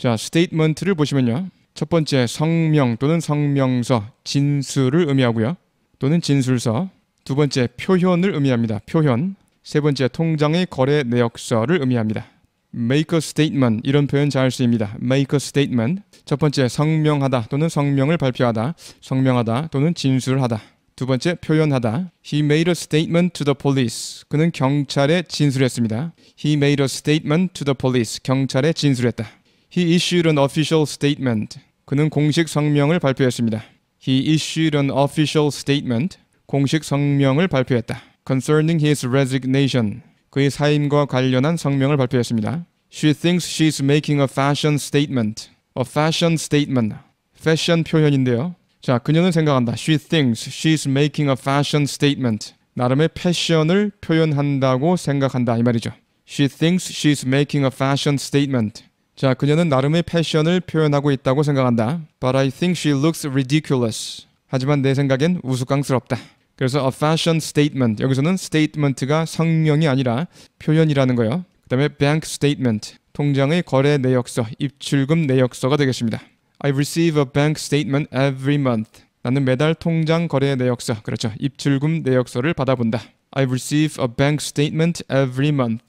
자, 스테이트먼트를 보시면요. 첫 번째 성명 또는 성명서, 진술을 의미하고요. 또는 진술서. 두 번째 표현을 의미합니다. 표현. 세 번째 통장의 거래 내역서를 의미합니다. make a statement 이런 표현 잘 쓰입니다. make a statement. 첫 번째 성명하다 또는 성명을 발표하다. 성명하다 또는 진술하다. 두 번째 표현하다. He made a statement to the police. 그는 경찰에 진술했습니다. He made a statement to the police. 경찰에 진술했다. He issued an official statement. 그는 공식 성명을 발표했습니다. He issued an official statement. 공식 성명을 발표했다. Concerning his resignation. 그의 사임과 관련한 성명을 발표했습니다. She thinks she's making a fashion statement. A fashion statement. 패션 표현인데요. 자, 그녀는 생각한다. She thinks she's making a fashion statement. 나름의 패션을 표현한다고 생각한다 이 말이죠. She thinks she's making a fashion statement. 자, 그녀는 나름의 패션을 표현하고 있다고 생각한다. But I think she looks ridiculous. 하지만 내 생각엔 우스꽝스럽다. 그래서 a fashion statement. 여기서는 statement가 성명이 아니라 표현이라는 거요. 예 그다음에 bank statement. 통장의 거래 내역서, 입출금 내역서가 되겠습니다. I receive a bank statement every month. 나는 매달 통장 거래 내역서, 그렇죠. 입출금 내역서를 받아본다. I receive a bank statement every month.